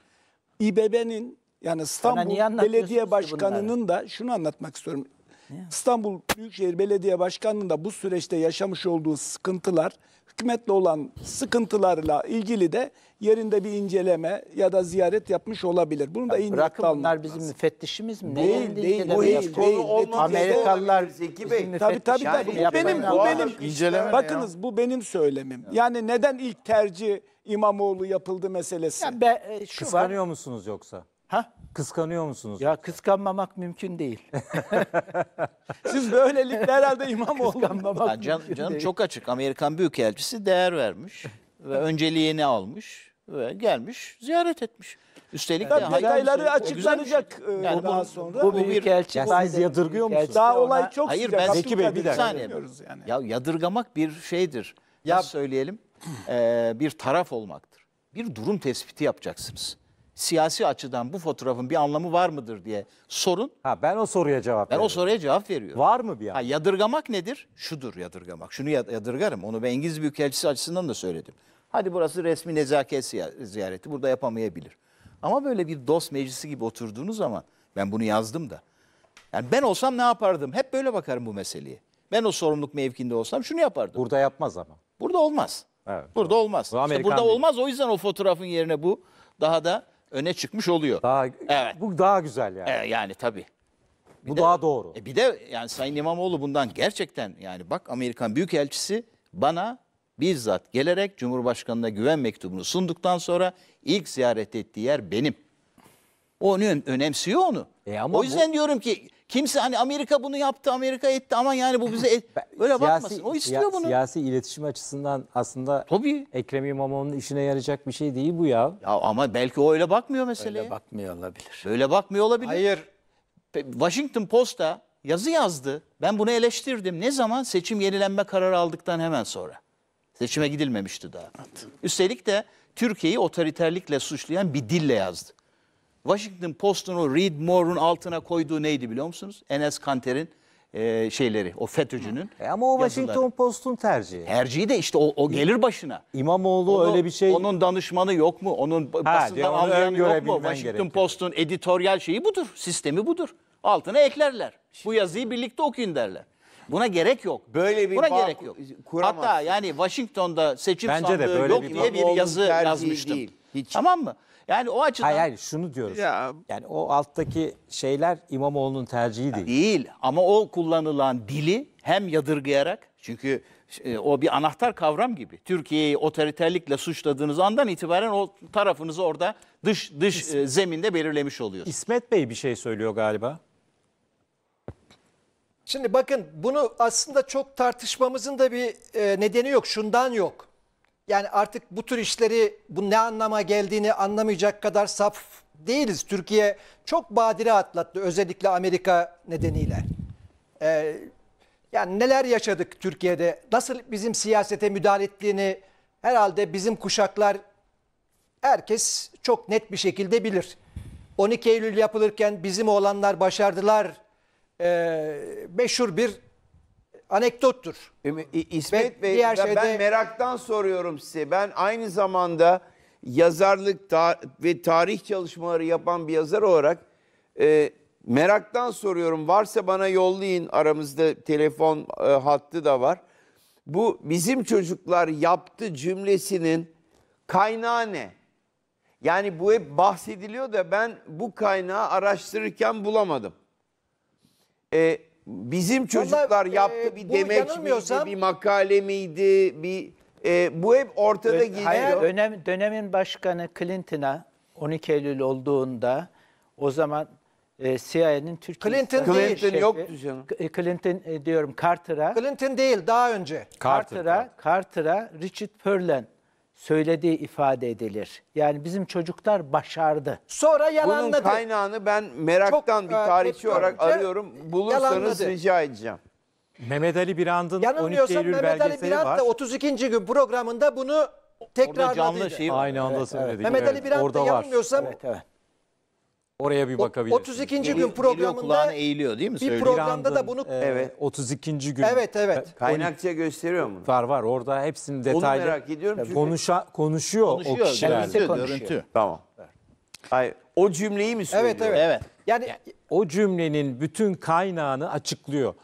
İBB'nin yani İstanbul Belediye Başkanı'nın da şunu anlatmak istiyorum. Ya. İstanbul Büyükşehir Belediye Başkanı'nın da bu süreçte yaşamış olduğu sıkıntılar hükümetle olan sıkıntılarla ilgili de yerinde bir inceleme ya da ziyaret yapmış olabilir. Bunu da iyi niyetle bunlar bizim lazım. müfettişimiz mi? Değil, Neyin değil, inceleme o değil, yapıyor? değil. olmadığı Amerikalılar Zeki Bey. bizim Tabii tabii müfettiş. Bu benim, bu benim. İnceleme ne Bakınız bu benim söylemim. Yani neden ilk tercih İmamoğlu yapıldı meselesi. Ya be, e, şu var. musunuz yoksa? Ha? Kıskanıyor musunuz? Ya kıskanmamak mümkün değil. Siz böylelikle herhalde imam Kıskanmamak Ha, can, mümkün canım değil. çok açık. Amerikan Büyükelçisi değer vermiş ve önceliğini almış ve gelmiş ziyaret etmiş. Üstelik Tabii de hayır- detayları güzel bir şey. Yani daha bu- sonra. bu bir elçi. Yani siz yadırgıyor musunuz? daha olay çok Hayır, ben- sıcak. Zeki Bey, bir dakika. Bilmiyoruz Yani. Ya yadırgamak bir şeydir. Ya söyleyelim eee, bir taraf olmaktır. Bir durum tespiti yapacaksınız siyasi açıdan bu fotoğrafın bir anlamı var mıdır diye sorun. Ha ben o soruya cevap Ben veriyorum. o soruya cevap veriyorum. Var mı bir Ha, an? yadırgamak nedir? Şudur yadırgamak. Şunu yadırgarım. Onu ben İngiliz Büyükelçisi açısından da söyledim. Hadi burası resmi nezaket ziyareti. Burada yapamayabilir. Ama böyle bir dost meclisi gibi oturduğunuz zaman ben bunu yazdım da. Yani ben olsam ne yapardım? Hep böyle bakarım bu meseleye. Ben o sorumluluk mevkinde olsam şunu yapardım. Burada yapmaz ama. Burada olmaz. Evet, burada olmaz. Bu İşte burada değil. olmaz. O yüzden o fotoğrafın yerine bu daha da öne çıkmış oluyor. Daha, evet. Bu daha güzel yani. E, yani tabii. Bir bu de, daha doğru. E, bir de yani Sayın İmamoğlu bundan gerçekten yani bak Amerikan Büyükelçisi bana bizzat gelerek Cumhurbaşkanı'na güven mektubunu sunduktan sonra ilk ziyaret ettiği yer benim. O onu önemsiyor onu. E ama o yüzden bu... diyorum ki Kimse hani Amerika bunu yaptı, Amerika etti ama yani bu bize böyle siyasi, bakmasın. O istiyor siya, bunu. Siyasi iletişim açısından aslında Tabii. Ekrem İmamoğlu'nun işine yarayacak bir şey değil bu ya. Ya ama belki o öyle bakmıyor meseleye. Öyle bakmıyor olabilir. Öyle bakmıyor olabilir. Hayır. Washington Post'a yazı yazdı. Ben bunu eleştirdim. Ne zaman? Seçim yenilenme kararı aldıktan hemen sonra. Seçime gidilmemişti daha. Üstelik de Türkiye'yi otoriterlikle suçlayan bir dille yazdı. Washington Post'un o Reed Moore'un altına koyduğu neydi biliyor musunuz? Enes Kanter'in e, şeyleri, o FETÖ'cünün E ama o Washington Post'un tercihi. Tercihi de işte o, o gelir başına. İmamoğlu Onu- öyle bir şey Onun danışmanı yok mu? Onun basından diyor, yok mu? Washington Post'un editoryal şeyi budur. Sistemi budur. Altına eklerler. Bu yazıyı birlikte okuyun derler. Buna gerek yok. Böyle bir Buna gerek yok. kuramazsın. Hatta yani Washington'da seçim Bence de sandığı böyle yok bir diye bir yazı yazmıştım. değil. Hiç. Tamam mı? Yani o açıdan... Hayır hayır şunu diyoruz. Ya, yani o alttaki şeyler İmamoğlu'nun tercihi değil. Değil ama o kullanılan dili hem yadırgayarak çünkü e, o bir anahtar kavram gibi. Türkiye'yi otoriterlikle suçladığınız andan itibaren o tarafınızı orada dış dış İsmet, zeminde belirlemiş oluyorsunuz. İsmet Bey bir şey söylüyor galiba. Şimdi bakın bunu aslında çok tartışmamızın da bir e, nedeni yok. Şundan yok yani artık bu tür işleri bu ne anlama geldiğini anlamayacak kadar saf değiliz. Türkiye çok badire atlattı özellikle Amerika nedeniyle. Ee, yani neler yaşadık Türkiye'de nasıl bizim siyasete müdahale ettiğini herhalde bizim kuşaklar herkes çok net bir şekilde bilir. 12 Eylül yapılırken bizim olanlar başardılar e, meşhur bir anekdottur. İsmet Bey diğer ben, şeyde... ben meraktan soruyorum size. Ben aynı zamanda yazarlık ta ve tarih çalışmaları yapan bir yazar olarak e, meraktan soruyorum. Varsa bana yollayın aramızda telefon e, hattı da var. Bu bizim çocuklar yaptı cümlesinin kaynağı ne? Yani bu hep bahsediliyor da ben bu kaynağı araştırırken bulamadım. E, bizim çocuklar Vallahi, yaptı e, bir demek miydi, bir makale miydi, bir e, bu hep ortada Ö- geliyor. Hayır, dönem, dönemin başkanı Clinton'a 12 Eylül olduğunda o zaman e, CIA'nin Türkiye Clinton Clinton yok canım. E, Clinton e, diyorum Carter'a. Clinton değil daha önce. Carter'a, Carter'a, Richard Perlen söylediği ifade edilir. Yani bizim çocuklar başardı. Sonra yalanladı. Bunun kaynağını ben meraktan Çok, bir e, tarihçi olarak arıyorum. Bulursanız yalanladı. rica edeceğim. Mehmet Ali Birand'ın 12 Eylül Mehmet belgeseli Ali Birand var. da 32. gün programında bunu tekrarladı. Orada canlı şeyi aynı anda evet, söyledi. Evet. Mehmet Ali Birand evet, da yanılmıyorsam evet, evet. Oraya bir bakabilirsiniz. 32. gün programında kulağına eğiliyor değil mi? bir programda da bunu e, evet. 32. gün. Evet, evet. Kaynakça gösteriyor mu? Var var orada hepsini detaylı. merak ediyorum çünkü- Konuşa, konuşuyor, o Konuşuyor, kişilerle. görüntü, görüntü. Tamam. Hayır, o cümleyi mi söylüyor? Evet, evet. Evet. yani o cümlenin bütün kaynağını açıklıyor.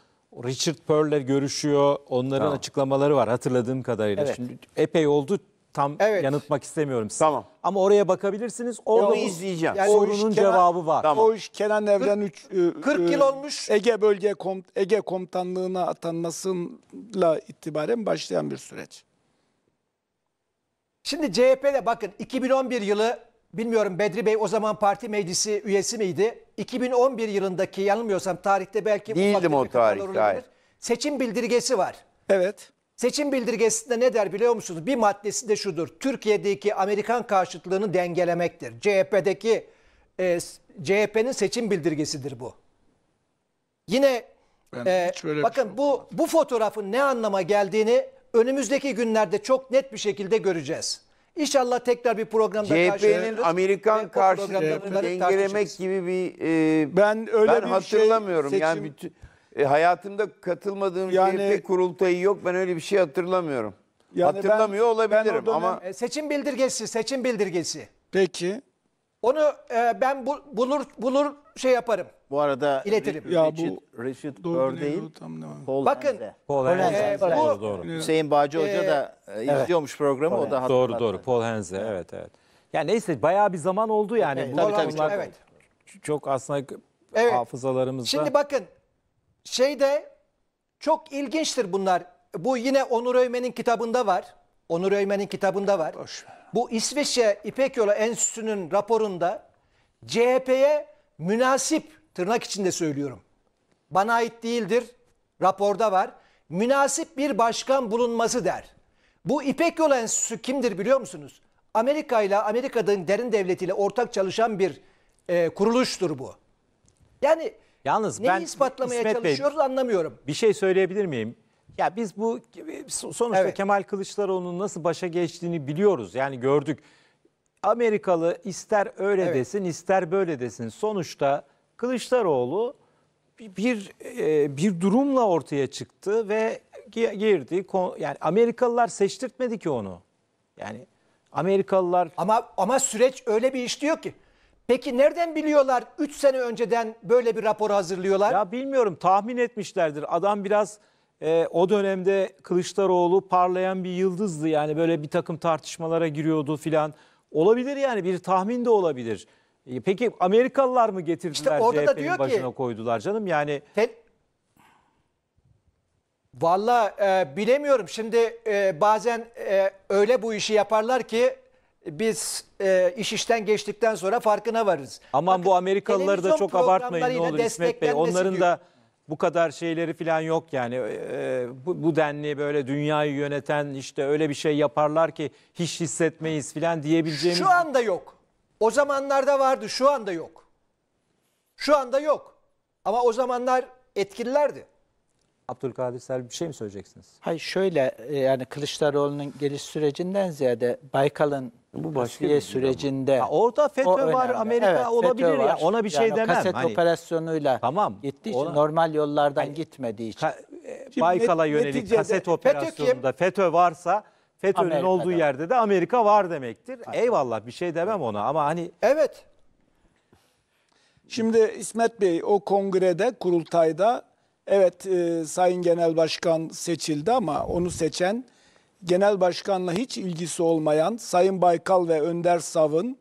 Richard Pearl'le görüşüyor. Onların açıklamaları var hatırladığım kadarıyla. Şimdi epey oldu tam Evet. yanıtmak istemiyorum size. Tamam. Ama oraya bakabilirsiniz. Orada Onu izleyeceğim. Yani sorunun Kenan- cevabı var. Tamam. O iş Kenan Evren 3 40 yıl olmuş. Ege Bölge Kom- Ege Komutanlığına atanmasıyla itibaren başlayan bir süreç. Şimdi CHP'de bakın 2011 yılı bilmiyorum Bedri Bey o zaman parti meclisi üyesi miydi? 2011 yılındaki yanılmıyorsam tarihte belki ufak Değildim o tefek hatalar tarihte, Seçim bildirgesi var. Evet. Seçim bildirgesinde ne der biliyor musunuz? Bir maddesi de şudur. Türkiye'deki Amerikan karşıtlığını dengelemektir. CHP'deki e, CHP'nin seçim bildirgesidir bu. Yine ben e, bakın şey bu bu fotoğrafın ne anlama geldiğini önümüzdeki günlerde çok net bir şekilde göreceğiz. İnşallah tekrar bir programda CHP'nin Amerikan karşıtı dengelemek gibi bir e, ben öyle ben bir şey hatırlamıyorum. Şey, seçim, yani bütün e, hayatımda katılmadığım yani, bir pek kurultayı yok. Ben öyle bir şey hatırlamıyorum. Yani Hatırlamıyor ben, olabilirim ben dönem... ama... E, seçim bildirgesi, seçim bildirgesi. Peki. Onu e, ben bu, bulur bulur şey yaparım. Bu arada iletirim. Ya Richard, bu Richard Ördeğin Bakın Paul Henze. E, bu, doğru, doğru. Hüseyin Bağcı e, da e, izliyormuş programı Paul o da hatırlattı. Doğru doğru Paul Henze evet evet. Yani neyse bayağı bir zaman oldu yani. Evet, tabii, tabii, çok, evet. çok aslında evet. hafızalarımızda. Şimdi bakın şey de çok ilginçtir bunlar. Bu yine Onur Öymen'in kitabında var. Onur Öymen'in kitabında var. Boş. Bu İsveç'e İpek Yolu Enstitüsü'nün raporunda CHP'ye münasip tırnak içinde söylüyorum. Bana ait değildir. Raporda var. Münasip bir başkan bulunması der. Bu İpek Yolu Enstitüsü kimdir biliyor musunuz? Amerika ile Amerika'nın derin devletiyle ortak çalışan bir e, kuruluştur bu. Yani Yalnız Neyi ben ispatlamaya İsmet çalışıyoruz Bey, anlamıyorum. Bir şey söyleyebilir miyim? Ya biz bu sonuçta evet. Kemal Kılıçdaroğlu'nun nasıl başa geçtiğini biliyoruz. Yani gördük. Amerikalı ister öyle evet. desin, ister böyle desin. Sonuçta Kılıçdaroğlu bir e, bir durumla ortaya çıktı ve girdi. Yani Amerikalılar seçtirtmedi ki onu. Yani Amerikalılar Ama ama süreç öyle bir işliyor ki Peki nereden biliyorlar 3 sene önceden böyle bir raporu hazırlıyorlar? Ya bilmiyorum tahmin etmişlerdir. Adam biraz e, o dönemde Kılıçdaroğlu parlayan bir yıldızdı. Yani böyle bir takım tartışmalara giriyordu filan. Olabilir yani bir tahmin de olabilir. E, peki Amerikalılar mı getirdiler İşte orada da diyor CHP'nin ki- başına koydular canım? Yani Te- Valla e, bilemiyorum. Şimdi e, bazen e, öyle bu işi yaparlar ki biz e, iş işten geçtikten sonra farkına varız. Aman Bakın, bu Amerikalıları da çok abartmayın ne olur İsmet Bey. Onların da bu kadar şeyleri falan yok yani. E, e, bu, bu denli böyle dünyayı yöneten işte öyle bir şey yaparlar ki hiç hissetmeyiz falan diyebileceğimiz... Şu anda yok. O zamanlarda vardı şu anda yok. Şu anda yok. Ama o zamanlar etkililerdi. Abdülkadir Selvi bir şey mi söyleyeceksiniz? Hayır şöyle e, yani Kılıçdaroğlu'nun geliş sürecinden ziyade Baykal'ın bu başka şey sürecinde. Ha, orada FETÖ o var, önemli. Amerika evet, olabilir FETÖ ya. Ona bir şey yani demem. Kaset hani, operasyonuyla tamam, gittiği ona, normal yollardan hani, gitmediği için. Ka, e, Baykal'a yönelik kaset operasyonunda FETÖ, FETÖ varsa FETÖ'nün olduğu yerde de Amerika var demektir. Aynen. Eyvallah bir şey demem ona ama hani... Evet. Şimdi İsmet Bey o kongrede, kurultayda Evet e, Sayın Genel Başkan seçildi ama onu seçen Genel Başkan'la hiç ilgisi olmayan Sayın Baykal ve Önder Sav'ın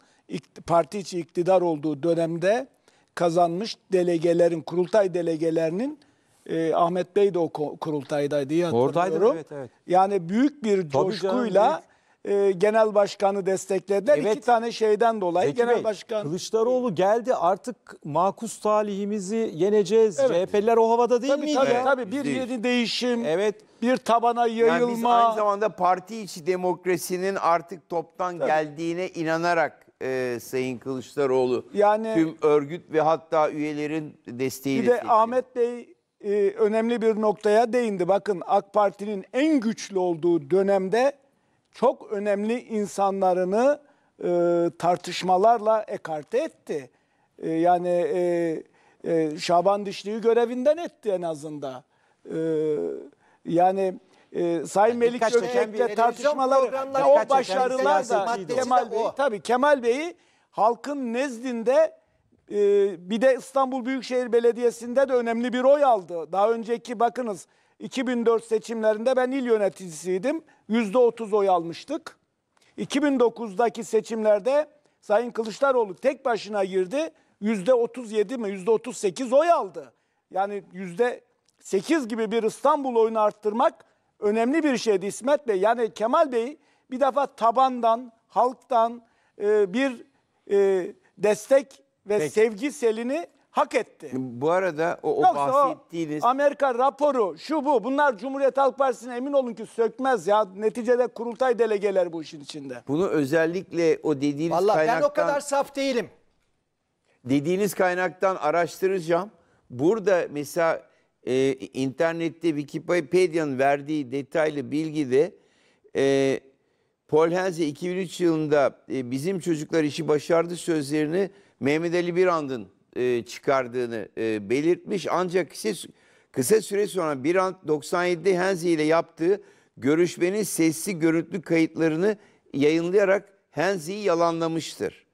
parti içi iktidar olduğu dönemde kazanmış delegelerin, kurultay delegelerinin e, Ahmet Bey de o kurultaydaydı hatırlıyorum. Oradaydı evet evet. Yani büyük bir Tabii coşkuyla canım, e, genel başkanı desteklediler. Evet. İki tane şeyden dolayı Peki genel Bey, başkan. Kılıçdaroğlu geldi artık makus talihimizi yeneceğiz. Evet. CHP'liler o havada değil tabii, miydi? Tabii, tabii bir değil. yeni değişim, evet. bir tabana yayılma. Yani biz aynı zamanda parti içi demokrasinin artık toptan tabii. geldiğine inanarak e, Sayın Kılıçdaroğlu yani, tüm örgüt ve hatta üyelerin desteğiyle Bir de seçiyor. Ahmet Bey e, önemli bir noktaya değindi. Bakın AK Parti'nin en güçlü olduğu dönemde çok önemli insanlarını e, tartışmalarla ekarte etti. E, yani e, e, Şaban Dişli'yi görevinden etti en azından. E, yani e, Sayın yani Melik Gökçek'le tartışmalar ya o başarılar da Kemal Bey tabii Kemal Bey'i halkın nezdinde e, bir de İstanbul Büyükşehir Belediyesi'nde de önemli bir oy aldı. Daha önceki bakınız 2004 seçimlerinde ben il yöneticisiydim. %30 oy almıştık. 2009'daki seçimlerde Sayın Kılıçdaroğlu tek başına girdi. %37 mi %38 oy aldı. Yani %8 gibi bir İstanbul oyunu arttırmak önemli bir şeydi İsmet Bey. Yani Kemal Bey bir defa tabandan, halktan e, bir e, destek ve Peki. sevgi selini hak etti. Bu arada o, o Yoksa bahsettiğiniz... O Amerika raporu, şu bu, bunlar Cumhuriyet Halk Partisi'ne emin olun ki sökmez ya. Neticede kurultay delegeler bu işin içinde. Bunu özellikle o dediğiniz Vallahi kaynaktan... ben o kadar saf değilim. Dediğiniz kaynaktan araştıracağım. Burada mesela e, internette Wikipedia'nın verdiği detaylı bilgide... E, Paul Henze 2003 yılında e, bizim çocuklar işi başardı sözlerini Mehmet Ali Birand'ın e, çıkardığını e, belirtmiş. Ancak kısa, kısa süre sonra bir an 97'de Henzi ile yaptığı görüşmenin sesli görüntülü kayıtlarını yayınlayarak Henzi'yi yalanlamıştır.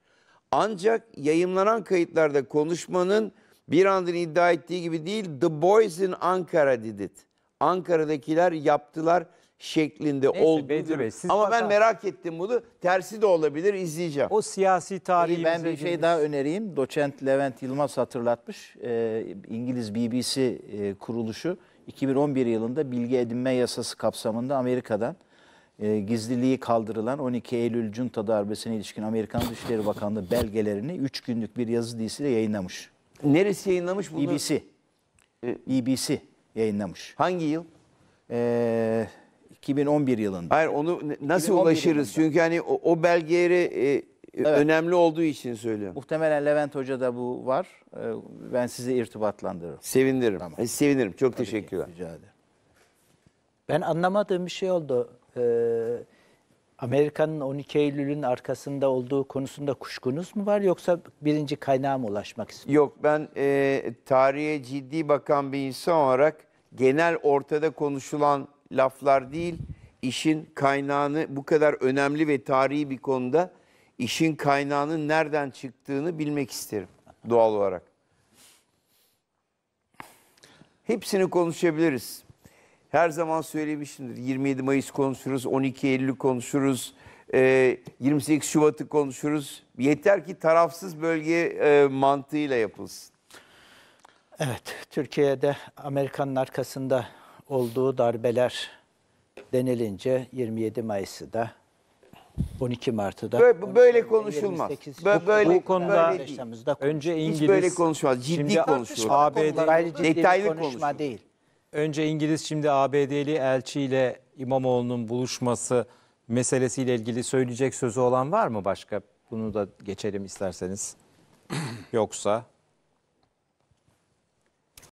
Ancak yayınlanan kayıtlarda konuşmanın bir andın iddia ettiği gibi değil, The Boys in Ankara did it. Ankara'dakiler yaptılar şeklinde Neyse, olduğu Bey, siz ama ben merak ettim bunu. Tersi de olabilir izleyeceğim. O siyasi tarihi Ben bir şey daha önereyim. Doçent Levent Yılmaz hatırlatmış. Ee, İngiliz BBC e, kuruluşu 2011 yılında bilgi edinme yasası kapsamında Amerika'dan e, gizliliği kaldırılan 12 Eylül Junta darbesine ilişkin Amerikan Dışişleri Bakanlığı belgelerini 3 günlük bir yazı dizisiyle yayınlamış. Neresi yayınlamış bunu? BBC. E, BBC yayınlamış. Hangi yıl? Ee, 2011 yılında. Hayır onu nasıl ulaşırız? Yılında. Çünkü hani o, o belgeleri e, e, evet. önemli olduğu için söylüyorum. Muhtemelen Levent Hoca da bu var. E, ben sizi irtibatlandırırım. Sevinirim. Tamam. E, Sevinirim. Çok Tabii teşekkürler. Ki, rica ederim. Ben anlamadığım bir şey oldu. Ee, Amerika'nın 12 Eylül'ün arkasında olduğu konusunda kuşkunuz mu var yoksa birinci kaynağa mı ulaşmak istiyorsunuz? Yok ben e, tarihe ciddi bakan bir insan olarak genel ortada konuşulan laflar değil, işin kaynağını bu kadar önemli ve tarihi bir konuda işin kaynağının nereden çıktığını bilmek isterim doğal olarak. Hepsini konuşabiliriz. Her zaman söylemişimdir. 27 Mayıs konuşuruz, 12 Eylül konuşuruz, 28 e, Şubat'ı konuşuruz. Yeter ki tarafsız bölge e, mantığıyla yapılsın. Evet, Türkiye'de Amerika'nın arkasında olduğu darbeler denilince 27 Mayıs'ı da 12 Mart'ı da böyle, böyle konuşulmaz. 28, böyle, bu konuda böyle önce İngiliz Hiç böyle konuşmaz. Ciddi şimdi konuşuyor. ABD detaylı konuşma değil. Önce İngiliz şimdi ABD'li elçiyle İmamoğlu'nun buluşması meselesiyle ilgili söyleyecek sözü olan var mı başka? Bunu da geçelim isterseniz. Yoksa